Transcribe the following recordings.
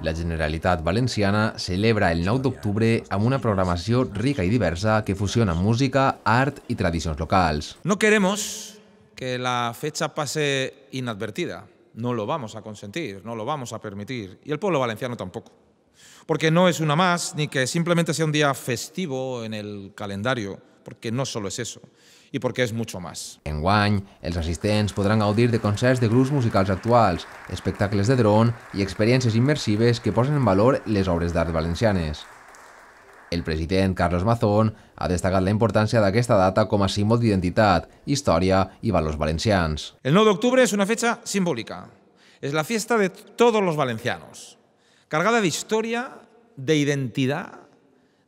La Generalitat Valenciana celebra el 9 d'octubre amb una programació rica i diversa que fusiona música, art i tradicions locals. No queremos que la fecha pase inadvertida. No lo vamos a consentir, no lo vamos a permitir. Y el pueblo valenciano tampoco. Porque no es una más, ni que simplemente sea un día festivo en el calendario, porque no solo es eso, i perquè és mucho más. guany, els assistents podran gaudir de concerts de grups musicals actuals, espectacles de dron i experiències immersives que posen en valor les obres d'art valencianes. El president Carlos Mazón ha destacat la importància d'aquesta data com a símbol d'identitat, història i valors valencians. El 9 d'octubre és una fecha simbòlica. És la fiesta de tots els valencianos. cargada de historia, de identidad,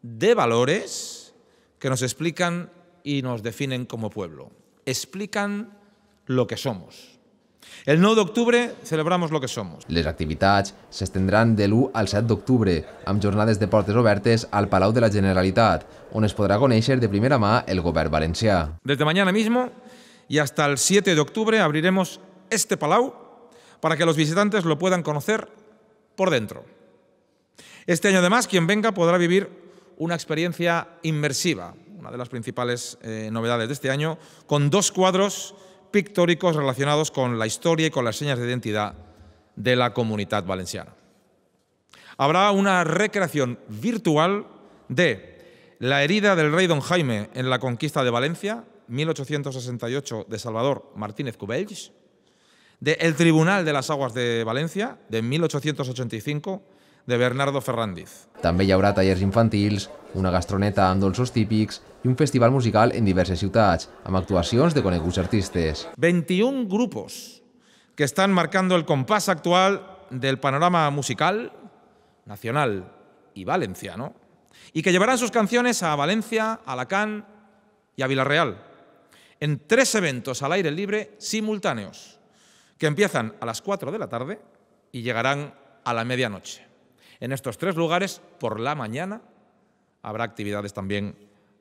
de valores que nos explican y nos definen como pueblo. Explican lo que somos. El 9 de octubre celebramos lo que somos. Les se s'estendran de 1 al 7 de octubre, amb jornadas de portes obertes al Palau de la Generalitat, on es podrà conèixer de primera mà el govern valencià. Desde mañana mismo y hasta el 7 de octubre abriremos este palau para que los visitantes lo puedan conocer por dentro. Este año además, quien venga podrá vivir una experiencia inmersiva, una de las principales eh, novedades de este año, con dos cuadros pictóricos relacionados con la historia y con las señas de identidad de la comunidad valenciana. Habrá una recreación virtual de la herida del rey don Jaime en la conquista de Valencia, 1868 de Salvador Martínez Cubells, del El Tribunal de las Aguas de Valencia, de 1885 de Bernardo Ferrandiz. También habrá talleres infantiles, una gastroneta amb dolços típics y un festival musical en diversas ciudades, amb actuaciones de coneguts artistes. 21 grupos que están marcando el compás actual del panorama musical nacional y valenciano y que llevarán sus canciones a Valencia, Alacant y a Villarreal en tres eventos al aire libre simultáneos. que empiezan a las 4 de la tarde y llegarán a la medianoche. En estos tres lugares, por la mañana, habrá actividades también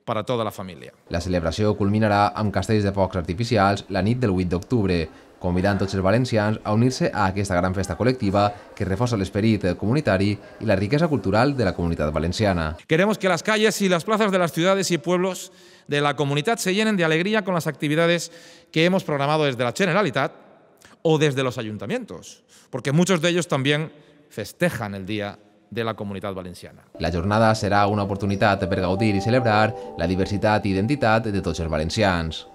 per a tota la família. La celebració culminarà amb castells de focs artificials la nit del 8 d'octubre, convidant tots els valencians a unir-se a aquesta gran festa col·lectiva que reforça l'esperit comunitari i la riquesa cultural de la comunitat valenciana. Queremos que las calles y las plazas de las ciudades y pueblos de la comunidad se llenen de alegría con las actividades que hemos programado desde la Generalitat o desde los ayuntamientos, porque muchos de ellos también festejan el Día de la Comunidad Valenciana. La jornada será una oportunidad de pergaudir y celebrar la diversidad e identidad de todos los valencians.